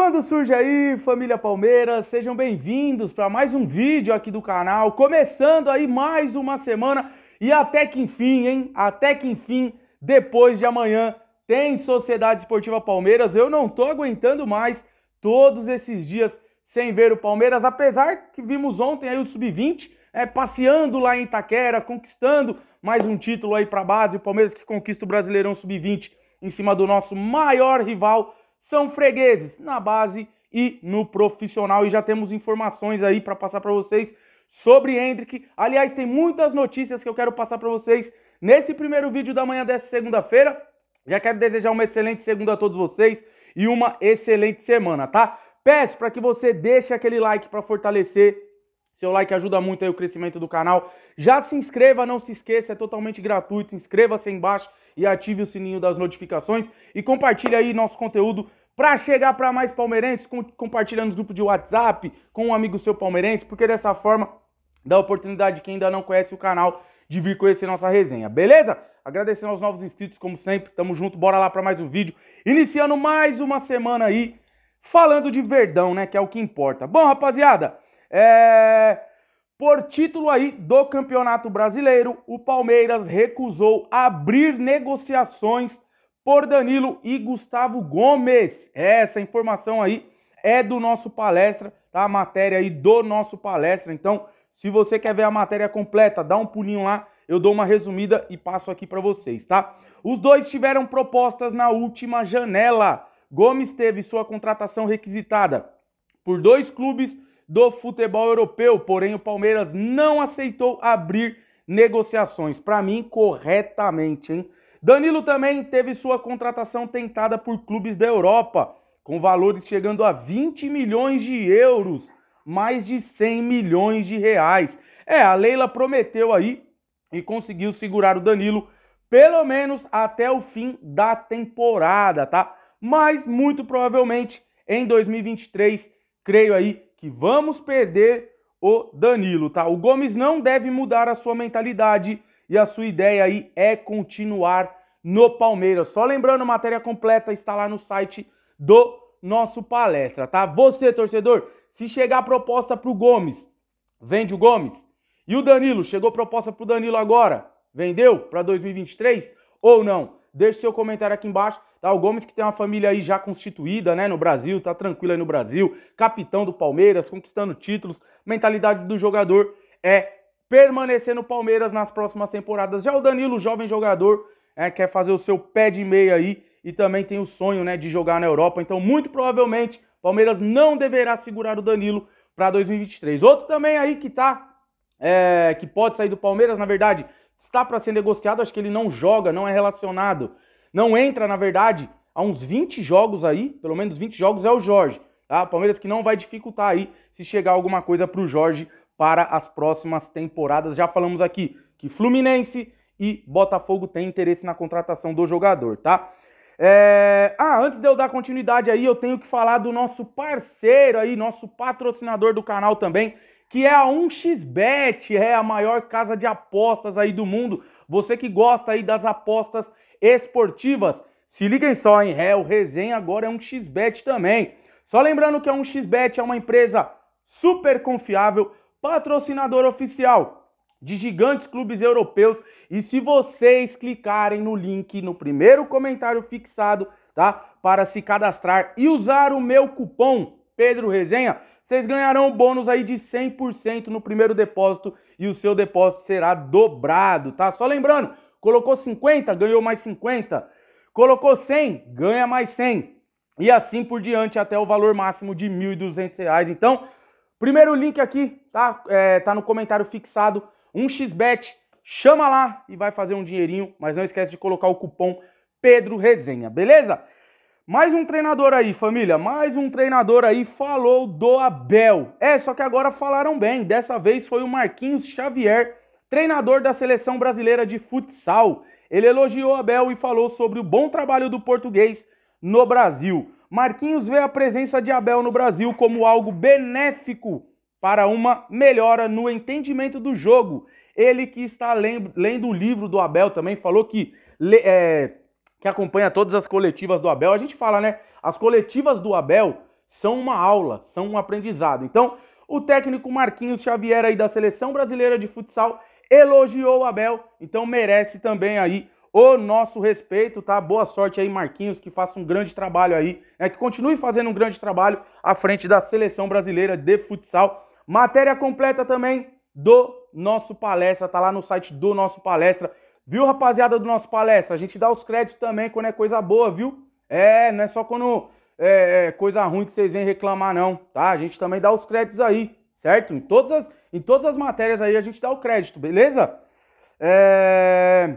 Quando surge aí, família Palmeiras, sejam bem-vindos para mais um vídeo aqui do canal, começando aí mais uma semana e até que enfim, hein? Até que enfim, depois de amanhã tem Sociedade Esportiva Palmeiras. Eu não tô aguentando mais todos esses dias sem ver o Palmeiras, apesar que vimos ontem aí o sub-20, é, passeando lá em Itaquera, conquistando mais um título aí para base, o Palmeiras que conquista o Brasileirão sub-20 em cima do nosso maior rival são fregueses na base e no profissional. E já temos informações aí para passar para vocês sobre Hendrick. Aliás, tem muitas notícias que eu quero passar para vocês nesse primeiro vídeo da manhã dessa segunda-feira. Já quero desejar uma excelente segunda a todos vocês e uma excelente semana, tá? Peço para que você deixe aquele like para fortalecer seu like ajuda muito aí o crescimento do canal. Já se inscreva, não se esqueça, é totalmente gratuito. Inscreva-se aí embaixo e ative o sininho das notificações e compartilhe aí nosso conteúdo para chegar para mais palmeirenses, Compartilha compartilhando nos grupos de WhatsApp com um amigo seu palmeirense, porque dessa forma dá oportunidade quem ainda não conhece o canal de vir conhecer nossa resenha, beleza? Agradecendo aos novos inscritos, como sempre, tamo junto, bora lá para mais um vídeo. Iniciando mais uma semana aí, falando de verdão, né, que é o que importa. Bom, rapaziada, é... Por título aí do Campeonato Brasileiro, o Palmeiras recusou abrir negociações por Danilo e Gustavo Gomes. Essa informação aí é do nosso palestra, tá? A matéria aí do nosso palestra. Então, se você quer ver a matéria completa, dá um pulinho lá, eu dou uma resumida e passo aqui para vocês, tá? Os dois tiveram propostas na última janela. Gomes teve sua contratação requisitada por dois clubes do futebol europeu, porém o Palmeiras não aceitou abrir negociações. Para mim, corretamente, hein? Danilo também teve sua contratação tentada por clubes da Europa, com valores chegando a 20 milhões de euros, mais de 100 milhões de reais. É, a Leila prometeu aí e conseguiu segurar o Danilo pelo menos até o fim da temporada, tá? Mas muito provavelmente em 2023, creio aí que vamos perder o Danilo, tá? O Gomes não deve mudar a sua mentalidade e a sua ideia aí é continuar no Palmeiras. Só lembrando, a matéria completa está lá no site do nosso palestra, tá? Você, torcedor, se chegar a proposta pro Gomes, vende o Gomes. E o Danilo, chegou proposta pro Danilo agora? Vendeu para 2023 ou não? Deixe seu comentário aqui embaixo. Tá? O Gomes que tem uma família aí já constituída, né, no Brasil, tá tranquilo aí no Brasil, capitão do Palmeiras, conquistando títulos. Mentalidade do jogador é permanecer no Palmeiras nas próximas temporadas. Já o Danilo, jovem jogador, é, quer fazer o seu pé de meia aí e também tem o sonho, né, de jogar na Europa. Então, muito provavelmente, Palmeiras não deverá segurar o Danilo para 2023. Outro também aí que tá é, que pode sair do Palmeiras, na verdade, está para ser negociado, acho que ele não joga, não é relacionado não entra, na verdade, há uns 20 jogos aí, pelo menos 20 jogos é o Jorge. Tá? Palmeiras que não vai dificultar aí se chegar alguma coisa para o Jorge para as próximas temporadas. Já falamos aqui que Fluminense e Botafogo têm interesse na contratação do jogador, tá? É... Ah, antes de eu dar continuidade aí, eu tenho que falar do nosso parceiro aí, nosso patrocinador do canal também, que é a 1xBet, é a maior casa de apostas aí do mundo. Você que gosta aí das apostas esportivas, se liguem só, hein? É, o resenha agora é um XBET também. Só lembrando que é um XBET, é uma empresa super confiável, patrocinador oficial de gigantes clubes europeus. E se vocês clicarem no link no primeiro comentário fixado, tá? Para se cadastrar e usar o meu cupom Pedro Resenha, vocês ganharão um bônus aí de 100% no primeiro depósito e o seu depósito será dobrado, tá? Só lembrando, colocou 50, ganhou mais 50. Colocou 100, ganha mais 100. E assim por diante até o valor máximo de R$ 1.200. Então, primeiro link aqui, tá? É, tá no comentário fixado, um xbet, chama lá e vai fazer um dinheirinho, mas não esquece de colocar o cupom Pedro Resenha, beleza? Mais um treinador aí, família. Mais um treinador aí falou do Abel. É, só que agora falaram bem. Dessa vez foi o Marquinhos Xavier, treinador da seleção brasileira de futsal. Ele elogiou Abel e falou sobre o bom trabalho do português no Brasil. Marquinhos vê a presença de Abel no Brasil como algo benéfico para uma melhora no entendimento do jogo. Ele que está lendo o livro do Abel também falou que é, que acompanha todas as coletivas do Abel, a gente fala, né? As coletivas do Abel são uma aula, são um aprendizado. Então, o técnico Marquinhos Xavier aí da Seleção Brasileira de Futsal elogiou o Abel, então merece também aí o nosso respeito, tá? Boa sorte aí, Marquinhos, que faça um grande trabalho aí, né? Que continue fazendo um grande trabalho à frente da Seleção Brasileira de Futsal. Matéria completa também do nosso palestra, tá lá no site do nosso palestra. Viu, rapaziada do nosso palestra? A gente dá os créditos também quando é coisa boa, viu? É, não é só quando é, é coisa ruim que vocês vêm reclamar, não, tá? A gente também dá os créditos aí, certo? Em todas as, em todas as matérias aí a gente dá o crédito, beleza? É...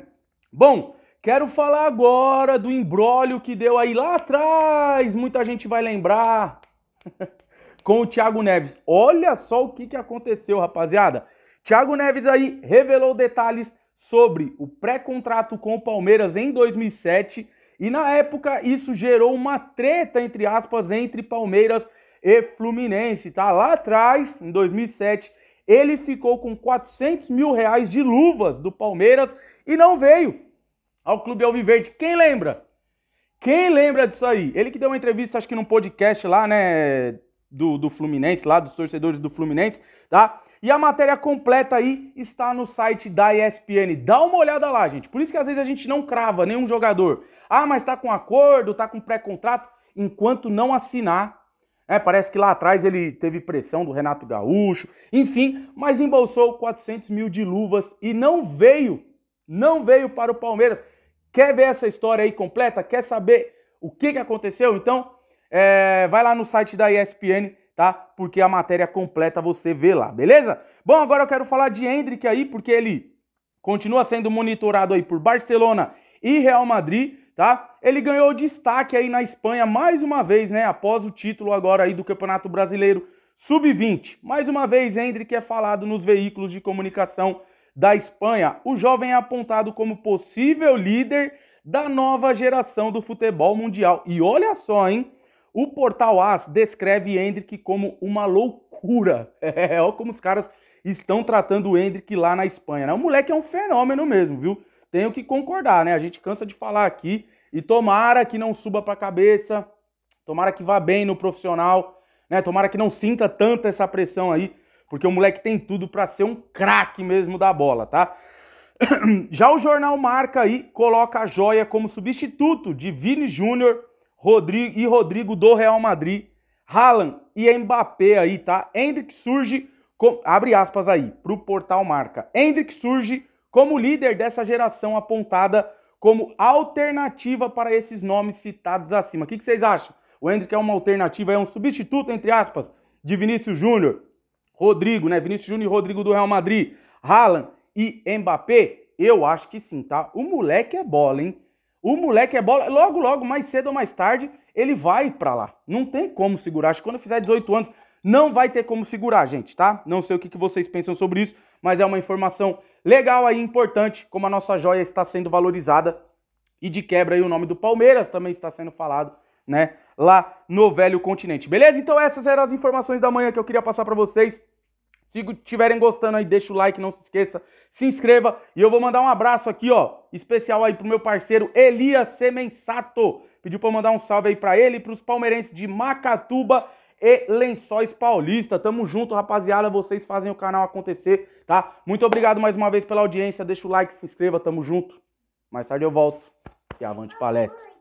Bom, quero falar agora do embrólio que deu aí lá atrás, muita gente vai lembrar, com o Thiago Neves. Olha só o que, que aconteceu, rapaziada. Thiago Neves aí revelou detalhes sobre o pré-contrato com o Palmeiras em 2007 e na época isso gerou uma treta entre aspas entre Palmeiras e Fluminense, tá? Lá atrás, em 2007, ele ficou com 400 mil reais de luvas do Palmeiras e não veio ao Clube Alviverde. Quem lembra? Quem lembra disso aí? Ele que deu uma entrevista, acho que num podcast lá, né, do, do Fluminense, lá dos torcedores do Fluminense, tá? E a matéria completa aí está no site da ESPN. Dá uma olhada lá, gente. Por isso que às vezes a gente não crava nenhum jogador. Ah, mas tá com acordo, tá com pré-contrato. Enquanto não assinar, é, parece que lá atrás ele teve pressão do Renato Gaúcho, enfim, mas embolsou 400 mil de luvas e não veio, não veio para o Palmeiras. Quer ver essa história aí completa? Quer saber o que, que aconteceu? Então, é, vai lá no site da ESPN tá? Porque a matéria completa você vê lá, beleza? Bom, agora eu quero falar de Hendrick aí, porque ele continua sendo monitorado aí por Barcelona e Real Madrid, tá? Ele ganhou destaque aí na Espanha mais uma vez, né? Após o título agora aí do Campeonato Brasileiro Sub-20. Mais uma vez, Hendrick é falado nos veículos de comunicação da Espanha. O jovem é apontado como possível líder da nova geração do futebol mundial. E olha só, hein? O portal AS descreve Hendrick como uma loucura. É, olha como os caras estão tratando o Hendrick lá na Espanha. Né? O moleque é um fenômeno mesmo, viu? Tenho que concordar, né? A gente cansa de falar aqui. E tomara que não suba para a cabeça, tomara que vá bem no profissional, né? Tomara que não sinta tanta essa pressão aí, porque o moleque tem tudo para ser um craque mesmo da bola, tá? Já o jornal Marca aí coloca a joia como substituto de Vini Júnior Rodrigo e Rodrigo do Real Madrid, Haaland e Mbappé aí, tá? Hendrick surge, com, abre aspas aí, pro portal Marca. Hendrick surge como líder dessa geração apontada como alternativa para esses nomes citados acima. O que, que vocês acham? O Hendrick é uma alternativa, é um substituto, entre aspas, de Vinícius Júnior, Rodrigo, né? Vinícius Júnior e Rodrigo do Real Madrid, Haaland e Mbappé? Eu acho que sim, tá? O moleque é bola, hein? O moleque é bola. Logo, logo, mais cedo ou mais tarde, ele vai para lá. Não tem como segurar. Acho que quando fizer 18 anos, não vai ter como segurar, gente, tá? Não sei o que, vocês pensam sobre isso, mas é uma informação legal aí, importante, como a nossa joia está sendo valorizada. E de quebra aí o nome do Palmeiras também está sendo falado, né? Lá no velho continente. Beleza? Então essas eram as informações da manhã que eu queria passar para vocês. Se estiverem gostando aí, deixa o like, não se esqueça, se inscreva. E eu vou mandar um abraço aqui, ó, especial aí pro meu parceiro Elias Semensato. Pediu para mandar um salve aí para ele e pros palmeirenses de Macatuba e Lençóis Paulista. Tamo junto, rapaziada. Vocês fazem o canal acontecer, tá? Muito obrigado mais uma vez pela audiência. Deixa o like, se inscreva, tamo junto. Mais tarde eu volto. E avante palestra.